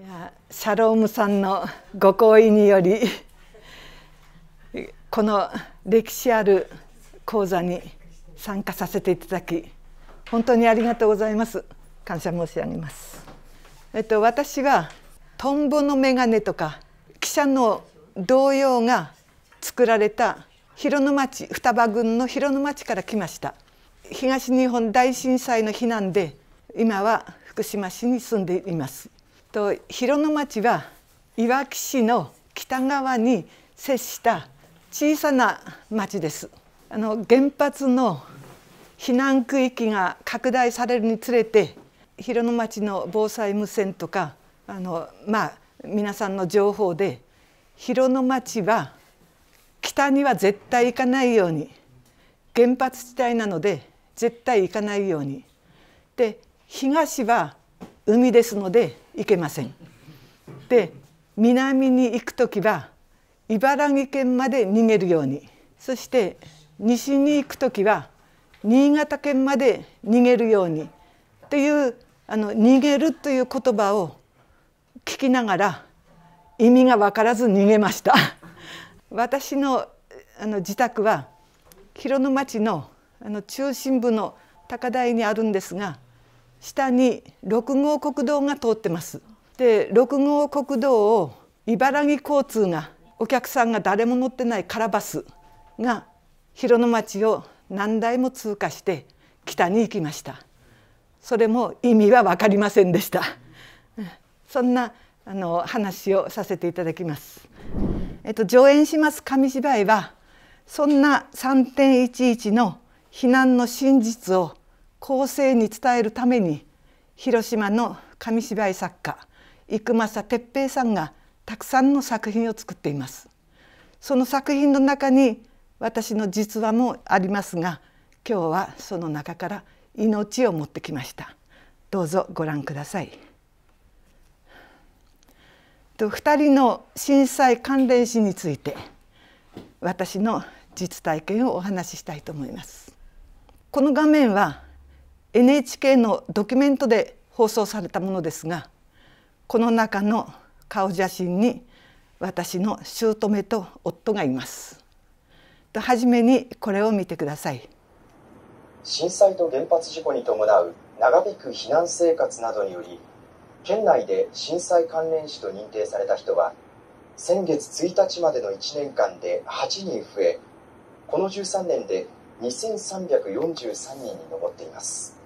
いやシャロームさんのご厚意によりこの歴史ある講座に参加させていただき本当にありがとうございます感謝申し上げます、えっと、私はトンボの眼鏡とか汽車の童謡が作られた広野町双葉郡の広野町から来ました東日本大震災の避難で今は福島市に住んでいますと広野町はいわき市の北側に接した小さな町ですあの原発の避難区域が拡大されるにつれて広野町の防災無線とかあのまあ皆さんの情報で広野町は北には絶対行かないように原発地帯なので絶対行かないようにで東は海ですので行けません。で南に行く時は茨城県まで逃げるようにそして西に行く時は新潟県まで逃げるようにというあの逃げるという言葉を聞きながら意味が分からず逃げました 私のあの自宅は広野町のあの中心部の高台にあるんですが下に六号国道が通ってますで六号国道を茨城交通がお客さんが誰も乗ってないカラバスが広野町を何台も通過して北に行きましたそれも意味は分かりませんでした そんなあの話をさせていただきます、えっと、上演します紙芝居はそんな3.11の避難の真実を後世に伝えるために広島の紙芝居作家生政哲平さんがたくさんの作品を作っていますその作品の中に私の実話もありますが今日はその中から命を持ってきましたどうぞご覧くださいと2人の震災関連死について私の実体験をお話ししたいと思いますこの画面は NHK のドキュメントで放送されたものですがこの中の顔写真に私の姑と夫がいます。とはじめにこれを見てください。震災と原発事故に伴う長引く避難生活などにより県内で震災関連死と認定された人は先月1日までの1年間で8人増えこの13年で2343人に上っています。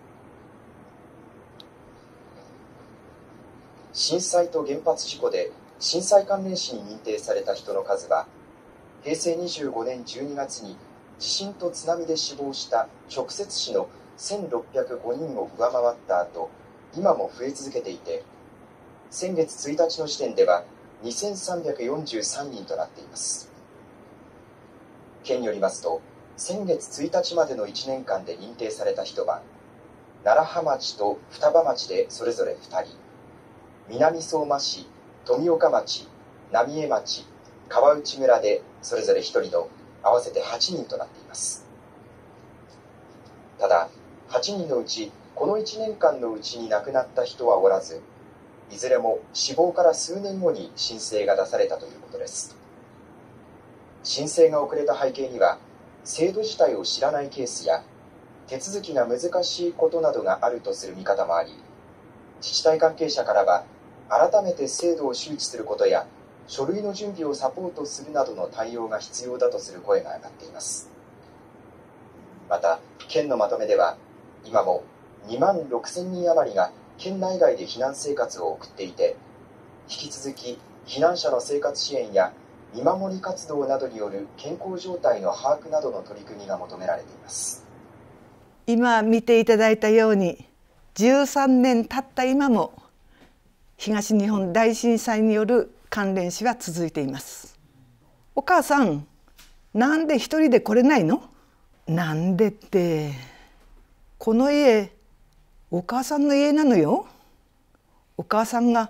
震災と原発事故で震災関連死に認定された人の数は平成25年12月に地震と津波で死亡した直接死の1605人を上回った後今も増え続けていて先月1日の時点では2343人となっています県によりますと先月1日までの1年間で認定された人は楢葉町と双葉町でそれぞれ2人南相馬市、富岡町、浪江町、川内村でそれぞれ1人の合わせて8人となっていますただ8人のうちこの1年間のうちに亡くなった人はおらずいずれも死亡から数年後に申請が出されたということです申請が遅れた背景には制度自体を知らないケースや手続きが難しいことなどがあるとする見方もあり自治体関係者からは改めて制度を周知することや書類の準備をサポートするなどの対応が必要だとする声が上がっていますまた県のまとめでは今も2万6000人余りが県内外で避難生活を送っていて引き続き避難者の生活支援や見守り活動などによる健康状態の把握などの取り組みが求められています今見ていただいたように13年経った今も東日本大震災による関連死は続いていますお母さんなんで一人で来れないのなんでってこの家お母さんの家なのよお母さんが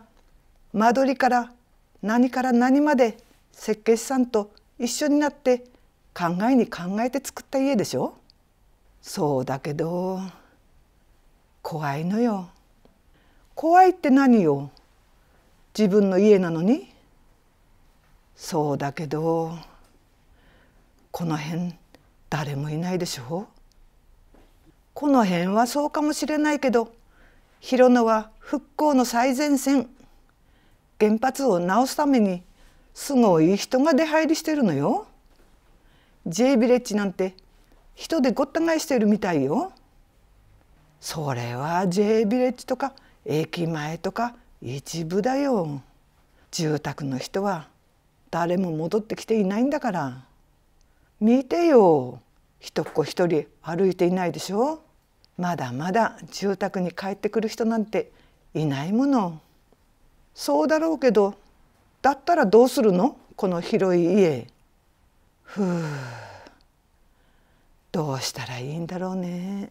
間取りから何から何まで設計士さんと一緒になって考えに考えて作った家でしょそうだけど怖いのよ怖いって何よ自分の家なのにそうだけどこの辺誰もいないでしょこの辺はそうかもしれないけど広野は復興の最前線原発を直すためにすごい人が出入りしてるのよ。J ビレッジなんて人でごった返してるみたいよ。それは J ビレッジとか駅前とか一部だよ住宅の人は誰も戻ってきていないんだから見てよ一っ子一人歩いていないでしょまだまだ住宅に帰ってくる人なんていないものそうだろうけどだったらどうするのこの広い家ふうどうしたらいいんだろうね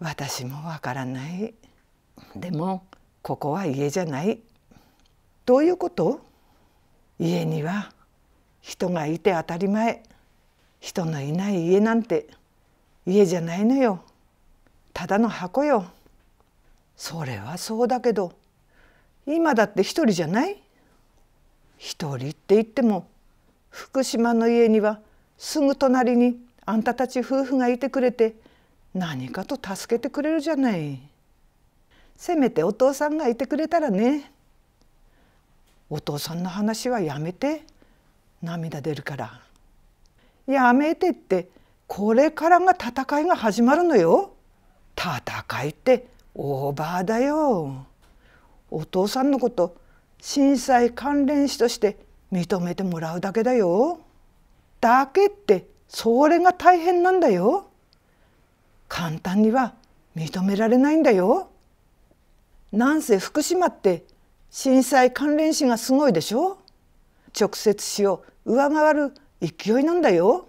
私もわからないでもここは家じゃないどういうこと家には人がいて当たり前人のいない家なんて家じゃないのよただの箱よそれはそうだけど今だって一人じゃない一人って言っても福島の家にはすぐ隣にあんたたち夫婦がいてくれて何かと助けてくれるじゃない。せめてお父さんがいてくれたらねお父さんの話はやめて涙出るからやめてってこれからが戦いが始まるのよ戦いってオーバーだよお父さんのこと震災関連死として認めてもらうだけだよだけってそれが大変なんだよ簡単には認められないんだよなんせ福島って震災関連死がすごいでしょ直接死を上回る勢いなんだよ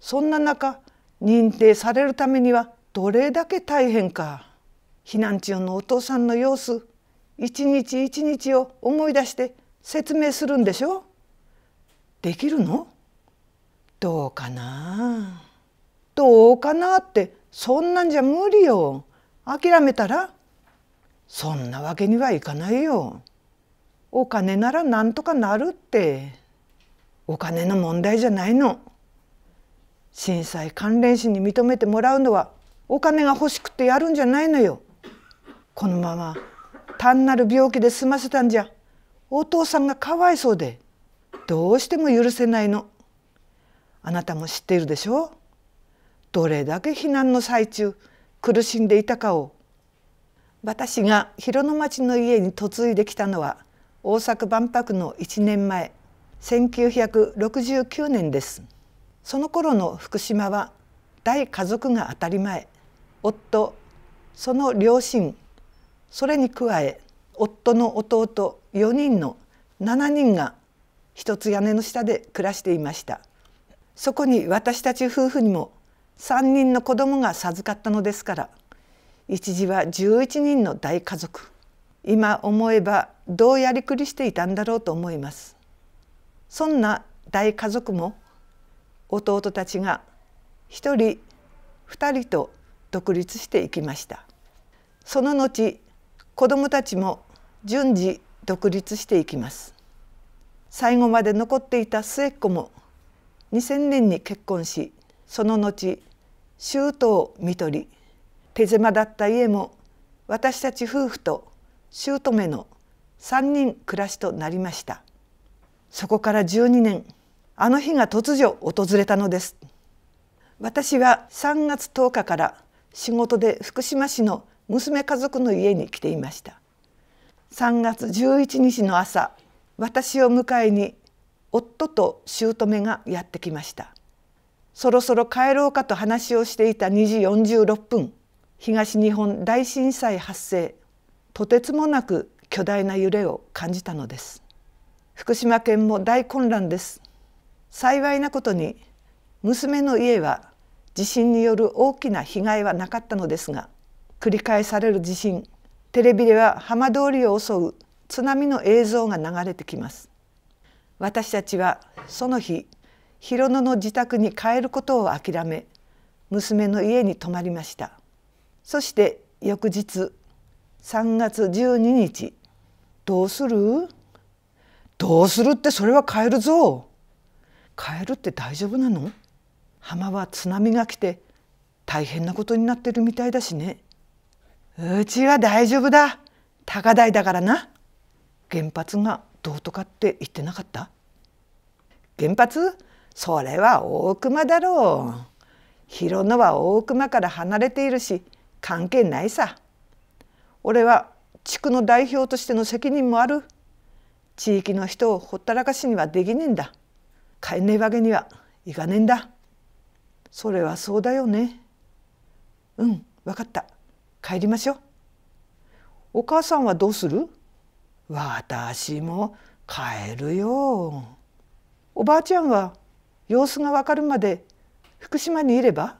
そんな中認定されるためにはどれだけ大変か避難中のお父さんの様子一日一日を思い出して説明するんでしょできるのどうかなどうかなってそんなんじゃ無理よ諦めたらそんなわけにはいかないよ。お金なら何とかなるって。お金の問題じゃないの。震災関連死に認めてもらうのはお金が欲しくてやるんじゃないのよ。このまま単なる病気で済ませたんじゃお父さんがかわいそうでどうしても許せないの。あなたも知っているでしょどれだけ避難の最中苦しんでいたかを私が広野町の家に嫁いできたのは大阪万博の1年前1969年ですその頃の福島は大家族が当たり前夫その両親それに加え夫の弟4人の7人が一つ屋根の下で暮らしていましたそこに私たち夫婦にも3人の子供が授かったのですから一時は11人の大家族今思えばどうやりくりしていたんだろうと思いますそんな大家族も弟たちが一人二人と独立していきましたその後子供たちも順次独立していきます最後まで残っていた末っ子も2000年に結婚しその後周東看取り手狭だった家も私たち夫婦と姑の3人暮らしとなりましたそこから12年あの日が突如訪れたのです私は3月10日から仕事で福島市の娘家族の家に来ていました3月11日の朝私を迎えに夫と姑がやってきましたそろそろ帰ろうかと話をしていた2時46分東日本大震災発生とてつもなく巨大な揺れを感じたのです福島県も大混乱です幸いなことに娘の家は地震による大きな被害はなかったのですが繰り返される地震テレビでは浜通りを襲う津波の映像が流れてきます私たちはその日広野の自宅に帰ることを諦め娘の家に泊まりましたそして翌日3月12日「どうするどうするってそれは変えるぞ変えるって大丈夫なの浜は津波が来て大変なことになってるみたいだしねうちは大丈夫だ高台だからな原発がどうとかって言ってなかった原発それは大熊だろう広野は大熊から離れているし関係ないさ俺は地区の代表としての責任もある地域の人をほったらかしにはできねえんだ帰んねえわけにはいかねえんだそれはそうだよねうん分かった帰りましょうお母さんはどうする私も帰るよおばあちゃんは様子が分かるまで福島にいれば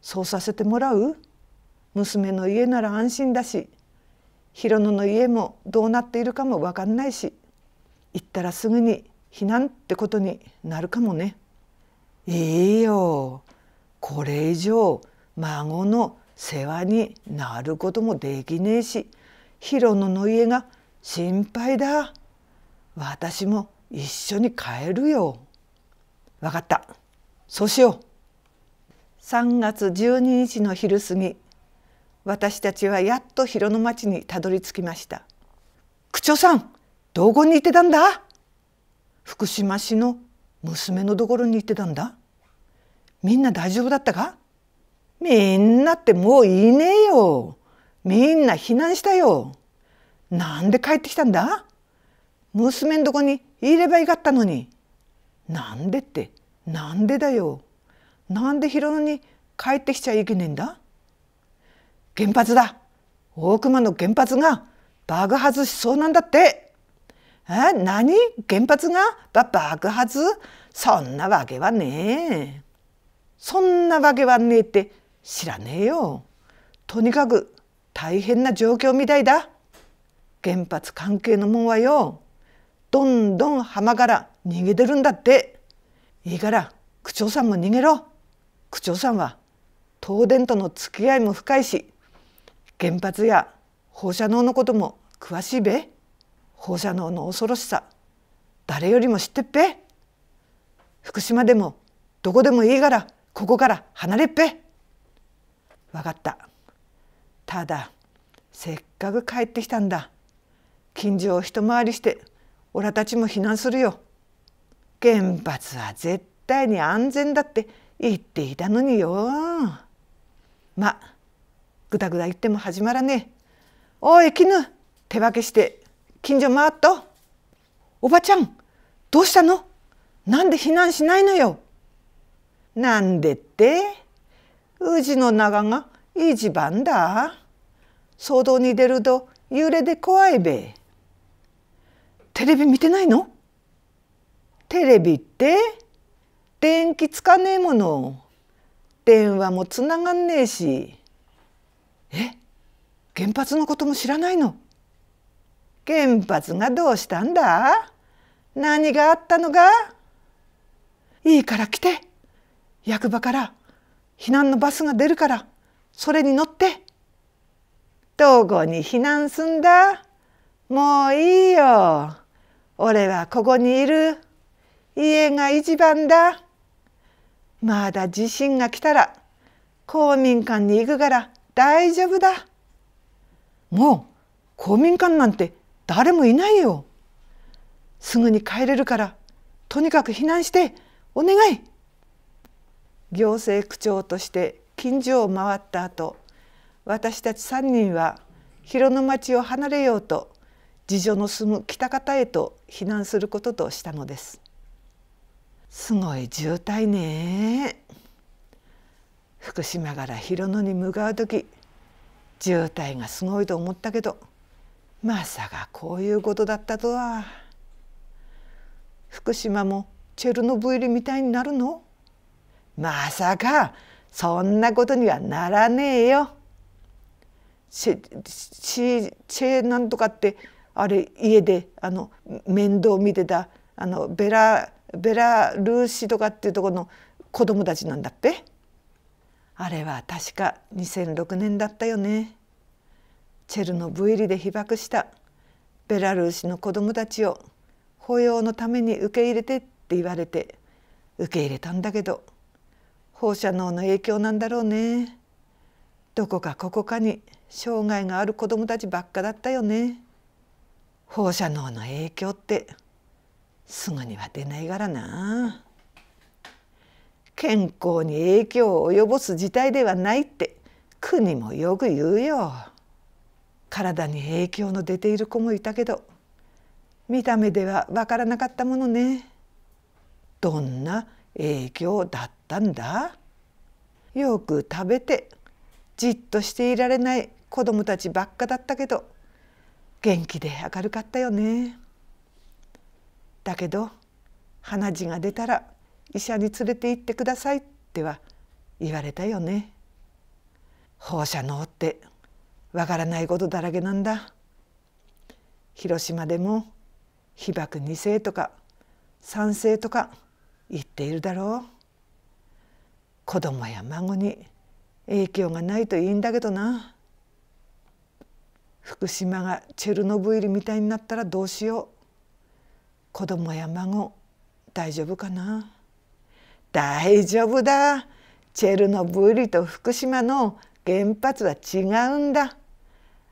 そうさせてもらう娘の家なら安心だし広野の家もどうなっているかも分かんないし行ったらすぐに避難ってことになるかもね。いいよこれ以上孫の世話になることもできねえし広野の家が心配だ私も一緒に帰るよ分かったそうしよう3月12日の昼過ぎ私たちはやっと広野町にたどり着きました区長さんどこに行ってたんだ福島市の娘のところに行ってたんだみんな大丈夫だったかみんなってもういねえよみんな避難したよなんで帰ってきたんだ娘のとこにいればよかったのになんでってなんでだよなんで広野に帰ってきちゃいけねえんだ原発だ大熊の原発が爆発しそうなんだってえ何原発が爆発そんなわけはねえそんなわけはねえって知らねえよとにかく大変な状況みたいだ原発関係のもんはよどんどん浜から逃げてるんだっていいから区長さんも逃げろ区長さんは東電との付き合いも深いし原発や放射能のことも詳しいべ放射能の恐ろしさ誰よりも知ってっぺ福島でもどこでもいいからここから離れっぺ分かったただせっかく帰ってきたんだ近所を一回りしておらたちも避難するよ原発は絶対に安全だって言っていたのによまあぐだぐだ言っても始まらねえおい絹手分けして近所回っとおばちゃんどうしたのなんで避難しないのよなんでってうちの長が一番だ騒動に出ると幽霊で怖いべテレビ見てないのテレビって電気つかねえもの電話もつながんねえしえ原発のことも知らないの原発がどうしたんだ何があったのがいいから来て役場から避難のバスが出るからそれに乗ってどこに避難すんだもういいよ俺はここにいる家が一番だまだ地震が来たら公民館に行くから大丈夫だもう公民館なんて誰もいないよすぐに帰れるからとにかく避難してお願い行政区長として近所を回った後私たち3人は広野町を離れようと次女の住む北方へと避難することとしたのですすごい渋滞ね福島から広野に向かう時渋滞がすごいと思ったけどまさかこういうことだったとは福島もチェルノブイリみたいになるのまさかそんなことにはならねえよ。チェチェなんとかってあれ家であの面倒見てたあのベラベラルーシとかっていうところの子供たちなんだって。あれは確か2006年だったよねチェルノブイリで被爆したベラルーシの子どもたちを保養のために受け入れてって言われて受け入れたんだけど放射能の影響なんだろうねどこかここかに障害がある子どもたちばっかだったよね放射能の影響ってすぐには出ないからなあ。健康に影響を及ぼす事態ではないって国もよく言うよ体に影響の出ている子もいたけど見た目ではわからなかったものねどんな影響だったんだよく食べてじっとしていられない子供たちばっかだったけど元気で明るかったよねだけど鼻血が出たら医者に連れて行ってください」っては言われたよね。放射能ってわからないことだらけなんだ。広島でも被爆2世とか3世とか言っているだろう。子供や孫に影響がないといいんだけどな。福島がチェルノブイリみたいになったらどうしよう。子供や孫大丈夫かな。大丈夫だチェルノブイリと福島の原発は違うんだ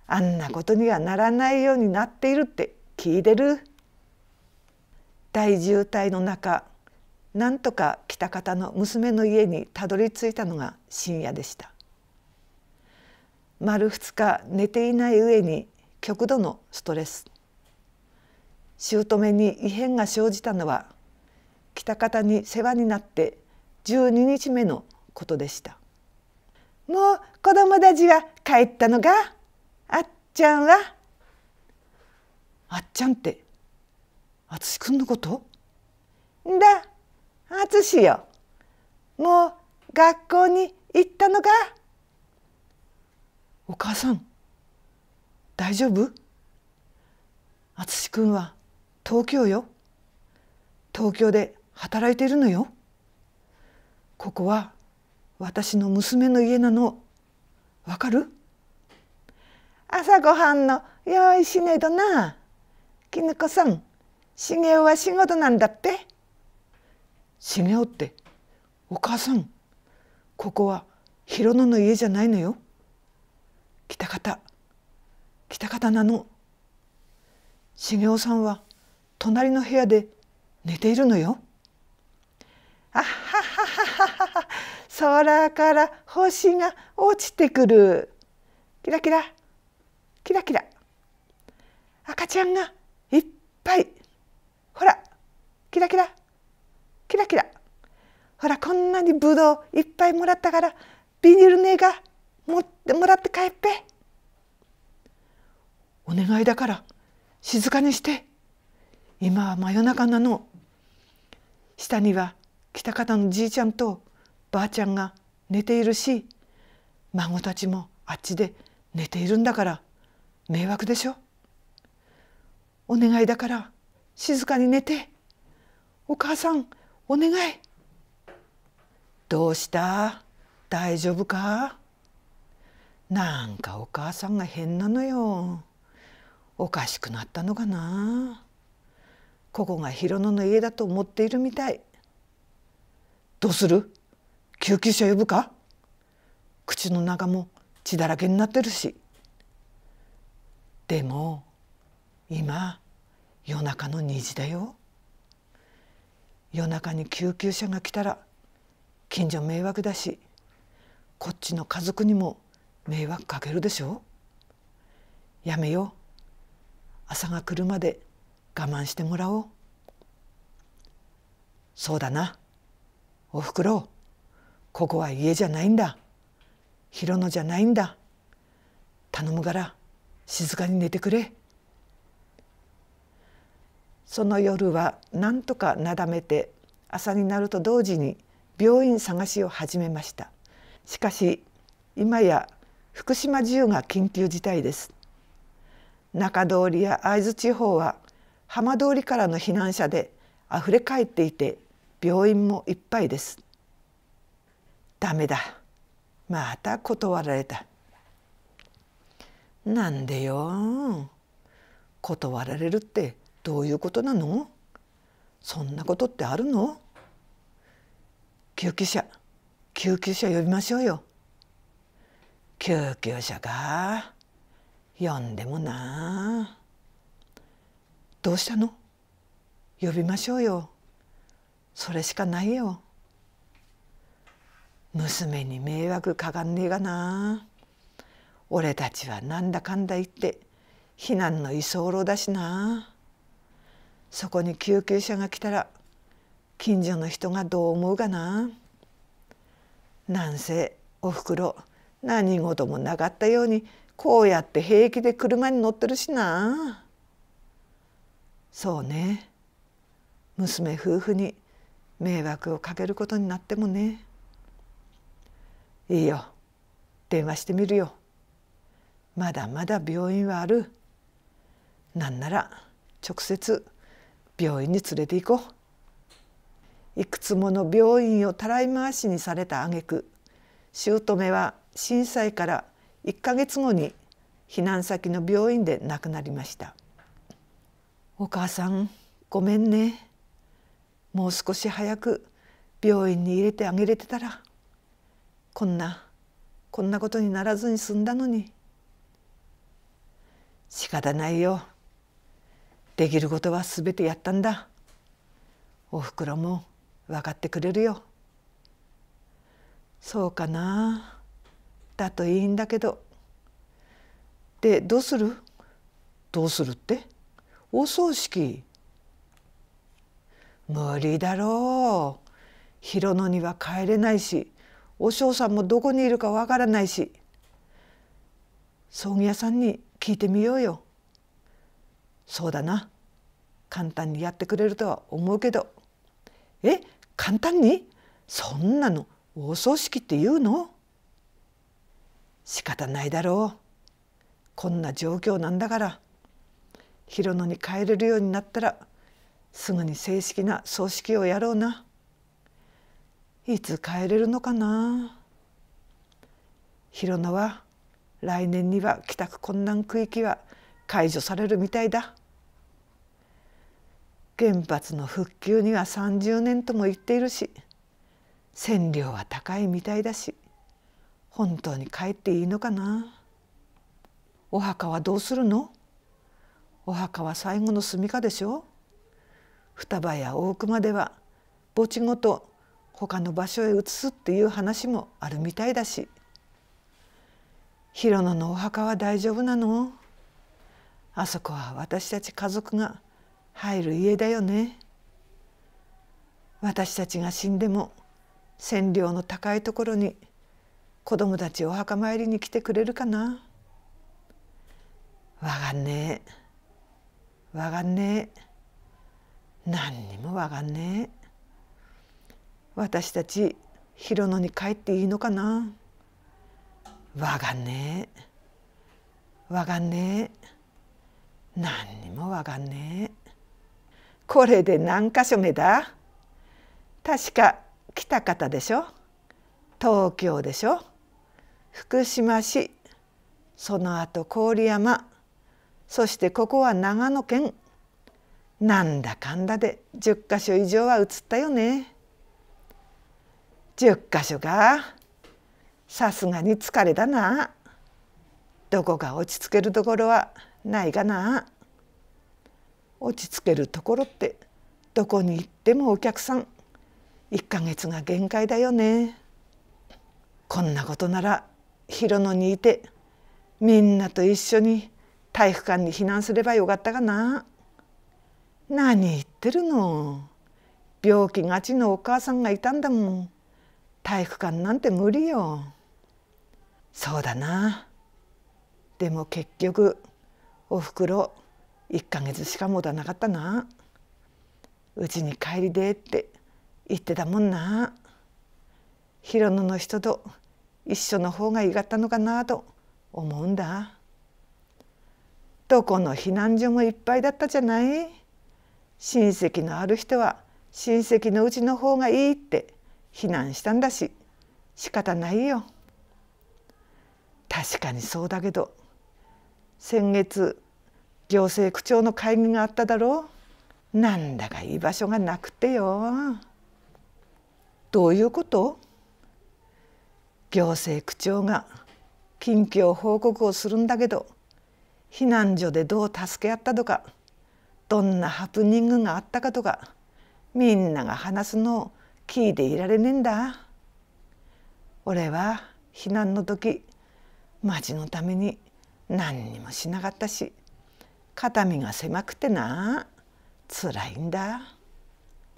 あんなことにはならないようになっているって聞いてる大渋滞の中なんとか喜多方の娘の家にたどり着いたのが深夜でした丸2日寝ていない上に極度のストレス姑に異変が生じたのは北方に世話になって12日目のことでしたもう子供たちが帰ったのかあっちゃんはあっちゃんってあつしくんのことだあつしよもう学校に行ったのかお母さん大丈夫あつしくんは東京よ東京で働いているのよ。ここは私の娘の家なの。わかる朝ごはんの用意しねえとな。きぬこさん、しげおは仕事なんだって。しげおって、お母さん、ここはひろのの家じゃないのよ。北方、北方なの。しげおさんは隣の部屋で寝ているのよ。あはははは空から星が落ちてくるキラキラキラキラ赤ちゃんがいっぱいほらキラキラキラキラほらこんなにぶどういっぱいもらったからビニールネガ持ってもらって帰っぺお願いだから静かにして今は真夜中なの下には北方のじいちゃんとばあちゃんが寝ているし孫たちもあっちで寝ているんだから迷惑でしょお願いだから静かに寝てお母さんお願いどうした大丈夫かなんかお母さんが変なのよおかしくなったのかなここが広野の家だと思っているみたいどうする救急車呼ぶか口の中も血だらけになってるしでも今夜中の2時だよ夜中に救急車が来たら近所迷惑だしこっちの家族にも迷惑かけるでしょやめよ朝が来るまで我慢してもらおうそうだなおふくろここは家じゃないんだ広野じゃないんだ頼むから静かに寝てくれ」その夜は何とかなだめて朝になると同時に病院探しを始めましたしかし今や福島中が緊急事態です中通りや会津地方は浜通りからの避難者であふれかえっていて病院もいっぱいですダメだまた断られたなんでよ断られるってどういうことなのそんなことってあるの救急車救急車呼びましょうよ救急車か呼んでもなどうしたの呼びましょうよそれしかないよ娘に迷惑かかんねえがな俺たちはなんだかんだ言って避難の居候だしなそこに救急車が来たら近所の人がどう思うかななんせおふくろ何事もなかったようにこうやって平気で車に乗ってるしなそうね娘夫婦に迷惑をかけることになってもねいいよ電話してみるよまだまだ病院はあるなんなら直接病院に連れて行こういくつもの病院をたらい回しにされた挙句姑は震災から1ヶ月後に避難先の病院で亡くなりましたお母さんごめんねもう少し早く病院に入れてあげれてたらこんなこんなことにならずに済んだのに仕方ないよできることは全てやったんだおふくろも分かってくれるよそうかなだといいんだけどでどうするどうするってお葬式無理だろう広野には帰れないしお尚さんもどこにいるかわからないし葬儀屋さんに聞いてみようよそうだな簡単にやってくれるとは思うけどえ簡単にそんなのお葬式って言うの仕方ないだろうこんな状況なんだから広野に帰れるようになったらすぐに正式な葬式をやろうないつ帰れるのかな広野は来年には帰宅困難区域は解除されるみたいだ原発の復旧には30年とも言っているし線量は高いみたいだし本当に帰っていいのかなお墓はどうするのお墓は最後の住みかでしょ双葉や大熊では墓地ごと他の場所へ移すっていう話もあるみたいだし広野のお墓は大丈夫なのあそこは私たち家族が入る家だよね私たちが死んでも千両の高いところに子供たちお墓参りに来てくれるかなわがねえわがねえ何にもわかんねえ私たち広野に帰っていいのかなわかんねえわかんねえ何にもわかんねえこれで何箇所目だ確かた方でしょ東京でしょ福島市その後郡山そしてここは長野県なんだかんだで10か所以上は移ったよね。10か所がさすがに疲れだな。どこが落ち着けるところはないがな。落ち着けるところってどこに行ってもお客さん1ヶ月が限界だよね。こんなことなら広野にいてみんなと一緒に体育館に避難すればよかったがな。何言ってるの病気がちのお母さんがいたんだもん体育館なんて無理よそうだなでも結局おふくろ1ヶ月しかもたなかったなうちに帰りでって言ってたもんな広野の人と一緒の方がいがったのかなと思うんだどこの避難所もいっぱいだったじゃない親戚のある人は親戚のうちの方がいいって非難したんだし仕方ないよ。確かにそうだけど先月行政区長の会議があっただろうなんだか居場所がなくてよどういうこと行政区長が近況報告をするんだけど避難所でどう助け合ったとかどんなハプニングがあったかとかみんなが話すのを聞いていられねえんだ。俺は避難の時町のために何にもしなかったし肩身が狭くてな辛いんだ。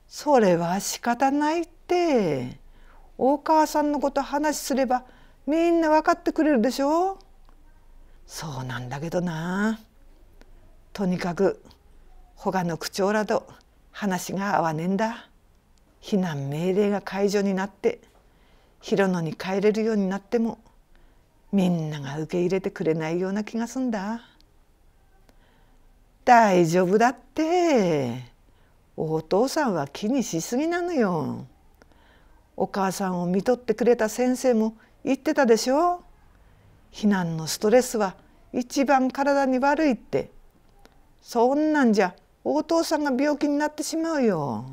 それは仕方ないって大川さんのこと話すればみんな分かってくれるでしょそうなんだけどなとにかく他の区長らと話が合わねえんだ避難命令が解除になって広野に帰れるようになってもみんなが受け入れてくれないような気がすんだ大丈夫だってお父さんは気にしすぎなのよお母さんを見とってくれた先生も言ってたでしょ避難のストレスは一番体に悪いってそんなんじゃお父さんが病気になってしまうよ。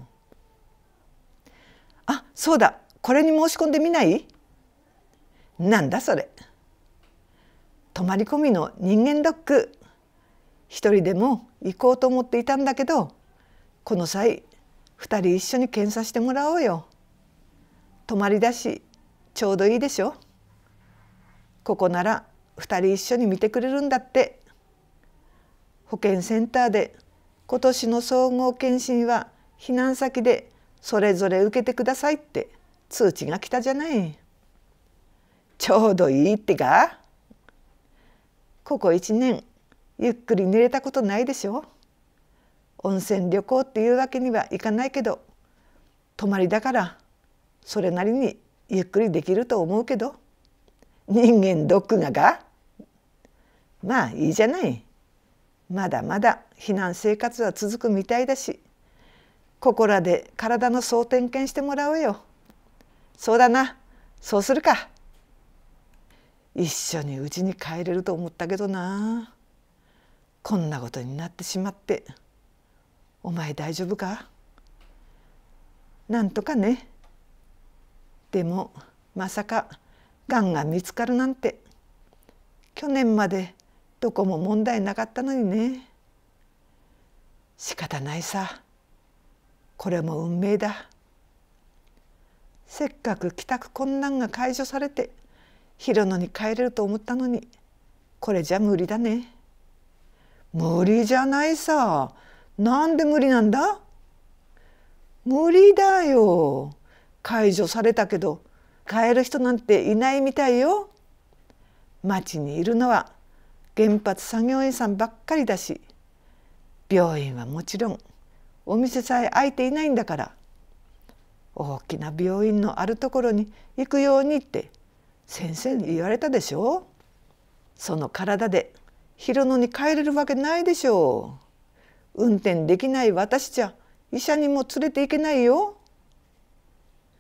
あそうだこれに申し込んでみないなんだそれ泊まり込みの人間ドック一人でも行こうと思っていたんだけどこの際二人一緒に検査してもらおうよ泊まりだしちょうどいいでしょここなら二人一緒に見てくれるんだって保健センターで今年の総合検診は避難先でそれぞれ受けてくださいって通知が来たじゃないちょうどいいってかここ一年ゆっくり寝れたことないでしょ温泉旅行っていうわけにはいかないけど泊まりだからそれなりにゆっくりできると思うけど人間ドックががまあいいじゃないまだまだ避難生活は続くみたいだしここらで体の総点検してもらおうよそうだなそうするか一緒にうちに帰れると思ったけどなこんなことになってしまってお前大丈夫かなんとかねでもまさかがんが見つかるなんて去年までどこも問題なかったのにね。仕方ないさこれも運命だせっかく帰宅困難が解除されて広野に帰れると思ったのにこれじゃ無理だね無理じゃないさなんで無理なんだ無理だよ解除されたけど帰る人なんていないみたいよ町にいるのは原発作業員さんばっかりだし病院はもちろんお店さえ開いていないんだから大きな病院のあるところに行くようにって先生に言われたでしょその体で広野に帰れるわけないでしょう運転できない私じゃ医者にも連れて行けないよ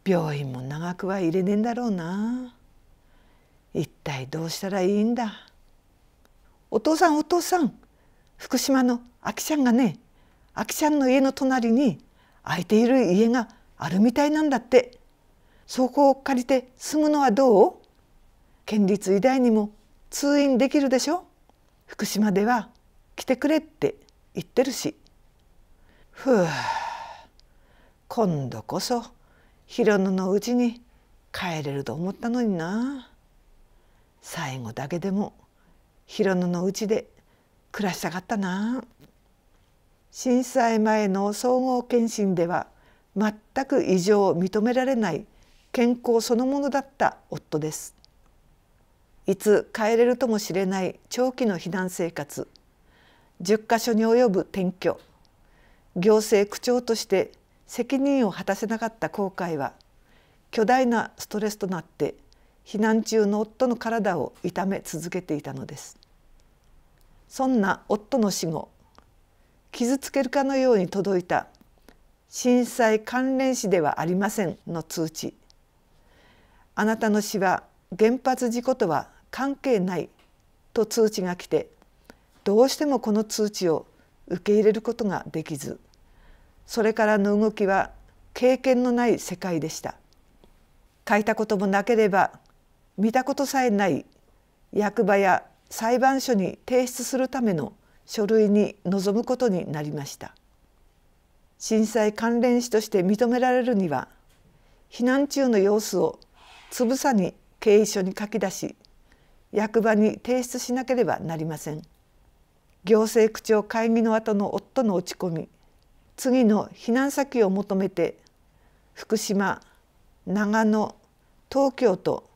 病院も長くは入れねえんだろうな一体どうしたらいいんだお父さんお父さん福島のあきちゃんがねあきちゃんの家の隣に空いている家があるみたいなんだってそこを借りて住むのはどう県立医大にも通院できるでしょ福島では来てくれって言ってるしふう今度こそ広野のうちに帰れると思ったのにな最後だけでも広野のうちで暮らしたかったな震災前の総合検診では全く異常を認められない健康そのものだった夫ですいつ帰れるともしれない長期の避難生活10か所に及ぶ転居行政区長として責任を果たせなかった後悔は巨大なストレスとなって避難中の夫の体を痛め続けていたのですそんな夫の死後傷つけるかのように届いた「震災関連死ではありません」の通知「あなたの死は原発事故とは関係ない」と通知が来てどうしてもこの通知を受け入れることができずそれからの動きは経験のない世界でした書いたこともなければ見たことさえない役場や裁判所に提出するための書類に臨むことになりました震災関連死として認められるには避難中の様子をつぶさに経営書に書き出し役場に提出しなければなりません行政区長会議の後の夫の落ち込み次の避難先を求めて福島長野東京と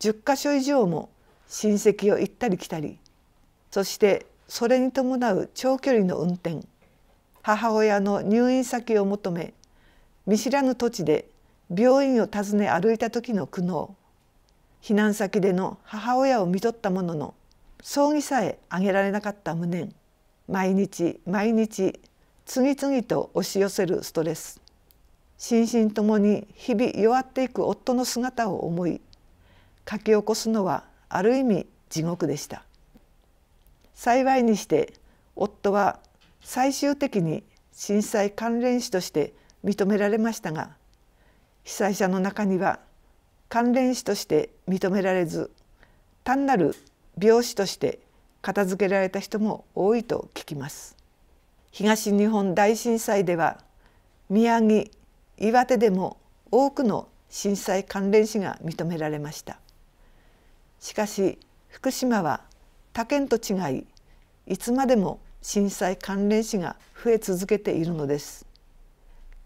10か所以上も親戚を行ったり来たりそしてそれに伴う長距離の運転母親の入院先を求め見知らぬ土地で病院を訪ね歩いた時の苦悩避難先での母親を看取ったものの葬儀さえあげられなかった無念毎日毎日次々と押し寄せるストレス心身ともに日々弱っていく夫の姿を思い書き起こすのはある意味地獄でした幸いにして夫は最終的に震災関連死として認められましたが被災者の中には関連死として認められず単なる病死として片付けられた人も多いと聞きます東日本大震災では宮城岩手でも多くの震災関連死が認められましたしかし福島は他県と違いいつまでも震災関連死が増え続けているのです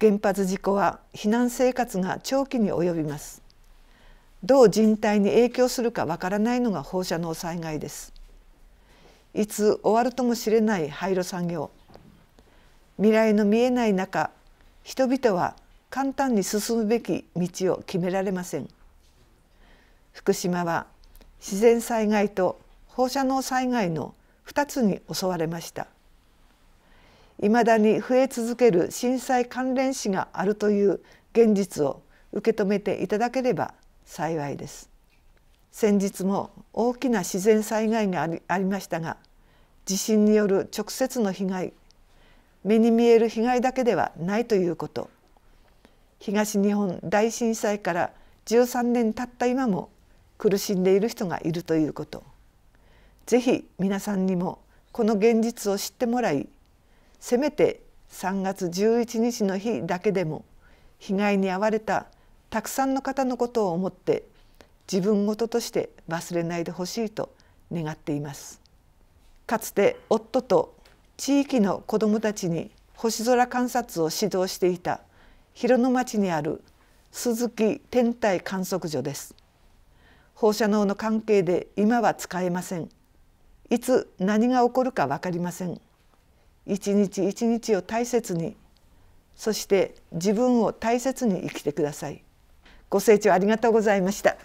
原発事故は避難生活が長期に及びますどう人体に影響するかわからないのが放射能災害ですいつ終わるともしれない廃炉作業未来の見えない中人々は簡単に進むべき道を決められません福島は自然災害と放射能災害の2つに襲われましたいまだに増え続ける震災関連死があるという現実を受け止めていただければ幸いです先日も大きな自然災害がありましたが地震による直接の被害目に見える被害だけではないということ東日本大震災から13年たった今も苦しんでいる人がいるということぜひ皆さんにもこの現実を知ってもらいせめて3月11日の日だけでも被害に遭われたたくさんの方のことを思って自分事として忘れないでほしいと願っていますかつて夫と地域の子どもたちに星空観察を指導していた広野町にある鈴木天体観測所です放射能の関係で今は使えませんいつ何が起こるか分かりません一日一日を大切にそして自分を大切に生きてくださいご清聴ありがとうございました